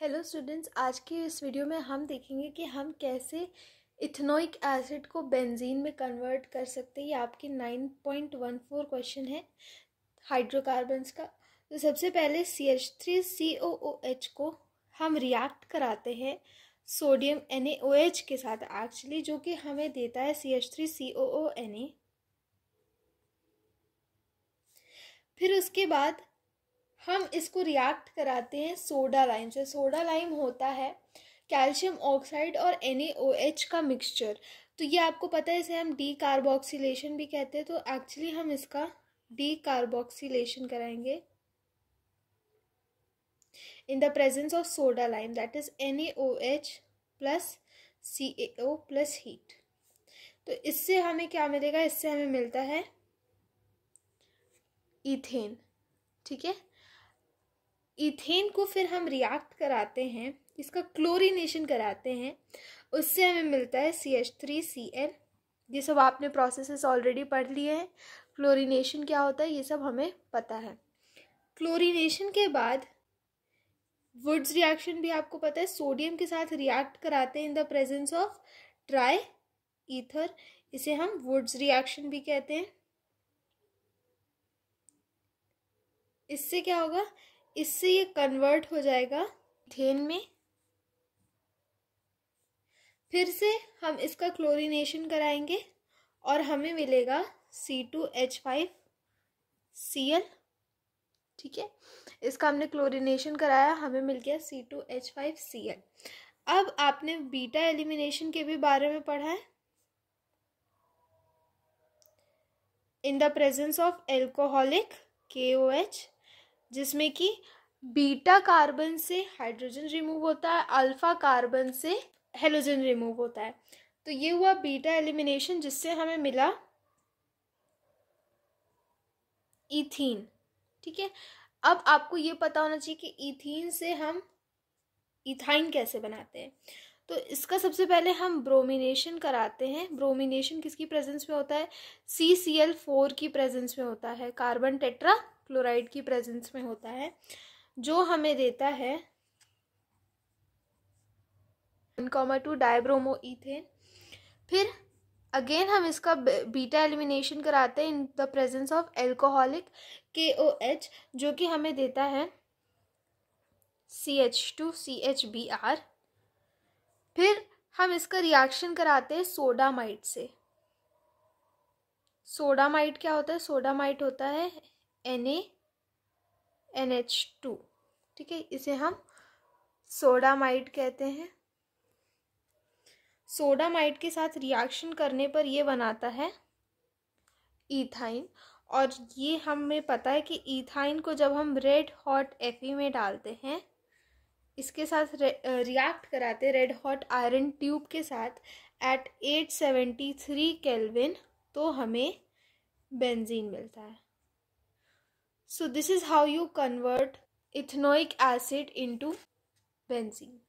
hello students आज के इस वीडियो में हम देखेंगे कि हम कैसे इथेनोइक एसिड को बेंजीन में कन्वर्ट कर सकते हैं ये आपके फोर क्वेश्चन है हाइड्रोकार्बन्स का तो सबसे पहले C H three C O O H को हम रिएक्ट कराते हैं sodium N A O H के साथ एक्चुअली जो कि हमें देता है C H three C O O N A फिर उसके बाद हम इसको रिएक्ट कराते हैं सोडा लाइम से सोडा लाइम होता है कैल्शियम ऑक्साइड और एन का मिक्सचर तो ये आपको पता है इसे हम डी कार्बोक्सीन भी कहते हैं तो एक्चुअली हम इसका डी कार्बोक्सीन कराएंगे in the presence of soda lime that is NaOH plus CaO plus heat तो इससे हमें क्या मिलेगा इससे हमें मिलता है इथेन ठीक है इथेन को फिर हम रिएक्ट कराते हैं इसका क्लोरीनेशन कराते हैं उससे हमें मिलता है C H three C L ये सब आपने प्रोसेसेस ऑलरेडी पढ़ लिए हैं क्लोरीनेशन क्या होता है ये सब हमें पता है क्लोरीनेशन के बाद वुड्स रिएक्शन भी आपको पता है सोडियम के साथ रिएक्ट कराते हैं in the presence of dry ether इसे हम वुड्स रिएक्शन भी कहते हैं इससे क्या होगा इससे ये कन्वर्ट हो जाएगा थेन में फिर से हम इसका क्लोरीनेशन कराएंगे और हमें मिलेगा C two H five C L ठीक है इसका हमने क्लोरीनेशन कराया हमें मिल गया C two H five C L अब आपने बीटा एलिमिनेशन के भी बारे में पढ़ा है in the presence of alcoholic K O H जिसमें कि बीटा कार्बन से हाइड्रोजन रिमूव होता है अल्फा कार्बन से हेलोजन रिमूव होता है तो ये हुआ बीटा एलिमिनेशन जिससे हमें मिला इथीन ठीक है अब आपको ये पता होना चाहिए कि इथीन से हम इथाइन कैसे बनाते हैं तो इसका सबसे पहले हम ब्रोमिनेशन कराते हैं ब्रोमिनेशन किसकी प्रेजेंस में होता है सी सी एल फोर की प्रेजेंस में होता है कार्बन टेट्रा क्लोराइड की प्रेजेंस में होता है जो हमें देता है कॉमा टू डायब्रोमो इथेन फिर अगेन हम इसका बीटा एलिमिनेशन कराते हैं in the presence of alcoholic K O H जो कि हमें देता है C H two C H B R फिर हम इसका रिएक्शन कराते हैं सोडामाइट से सोडामाइट क्या होता है सोडामाइट होता है एन एन एच टू ठीक है इसे हम सोडामाइट कहते हैं सोडामाइट के साथ रिएक्शन करने पर यह बनाता है इथाइन और ये हमें पता है कि इथाइन को जब हम रेड हॉट एफी में डालते हैं इसके साथ रिएक्ट कराते रेड हॉट आयरन ट्यूब के साथ एट 873 केल्विन तो हमें बेंजीन मिलता है so this is how you convert ethanoic acid into benzene